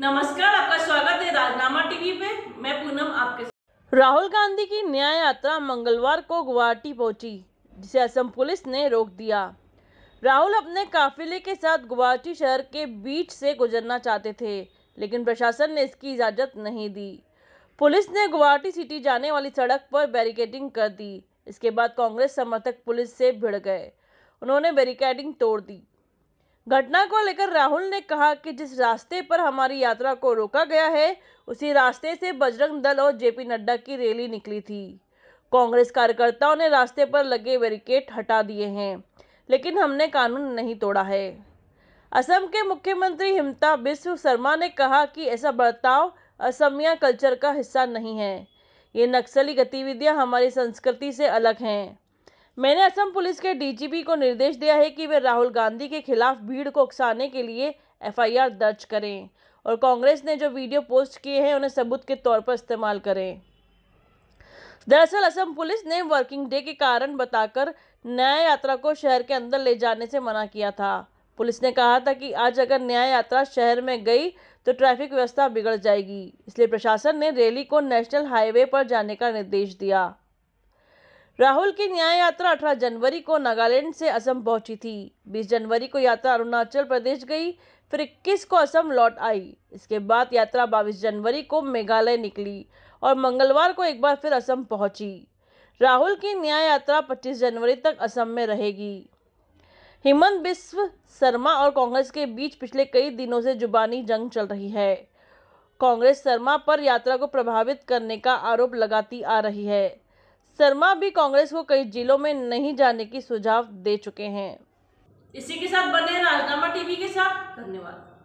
नमस्कार आपका स्वागत है राजनामा टीवी पे मैं पूनम आपके राहुल गांधी की न्याय यात्रा मंगलवार को गुवाहाटी पहुंची जिसे असम पुलिस ने रोक दिया राहुल अपने काफिले के साथ गुवाहाटी शहर के बीच से गुजरना चाहते थे लेकिन प्रशासन ने इसकी इजाज़त नहीं दी पुलिस ने गुवाहाटी सिटी जाने वाली सड़क पर बैरिकेडिंग कर दी इसके बाद कांग्रेस समर्थक पुलिस से भिड़ गए उन्होंने बैरिकेडिंग तोड़ दी घटना को लेकर राहुल ने कहा कि जिस रास्ते पर हमारी यात्रा को रोका गया है उसी रास्ते से बजरंग दल और जेपी नड्डा की रैली निकली थी कांग्रेस कार्यकर्ताओं ने रास्ते पर लगे बैरिकेड हटा दिए हैं लेकिन हमने कानून नहीं तोड़ा है असम के मुख्यमंत्री हिमता बिस्व शर्मा ने कहा कि ऐसा बर्ताव असमिया कल्चर का हिस्सा नहीं है ये नक्सली गतिविधियां हमारी संस्कृति से अलग हैं मैंने असम पुलिस के डीजीपी को निर्देश दिया है कि वे राहुल गांधी के खिलाफ भीड़ को उकसाने के लिए एफआईआर दर्ज करें और कांग्रेस ने जो वीडियो पोस्ट किए हैं उन्हें सबूत के तौर पर इस्तेमाल करें दरअसल असम पुलिस ने वर्किंग डे के कारण बताकर न्याय यात्रा को शहर के अंदर ले जाने से मना किया था पुलिस ने कहा था कि आज अगर न्याय यात्रा शहर में गई तो ट्रैफिक व्यवस्था बिगड़ जाएगी इसलिए प्रशासन ने रैली को नेशनल हाईवे पर जाने का निर्देश दिया राहुल की न्याय यात्रा अठारह जनवरी को नागालैंड से असम पहुंची थी बीस जनवरी को यात्रा अरुणाचल प्रदेश गई फिर इक्कीस को असम लौट आई इसके बाद यात्रा बाईस जनवरी को मेघालय निकली और मंगलवार को एक बार फिर असम पहुंची राहुल की न्याय यात्रा 25 जनवरी तक असम में रहेगी हेमंत बिस्व शर्मा और कांग्रेस के बीच पिछले कई दिनों से जुबानी जंग चल रही है कांग्रेस शर्मा पर यात्रा को प्रभावित करने का आरोप लगाती आ रही है शर्मा भी कांग्रेस को कई जिलों में नहीं जाने की सुझाव दे चुके हैं इसी के साथ बने राजनामा टीवी के साथ धन्यवाद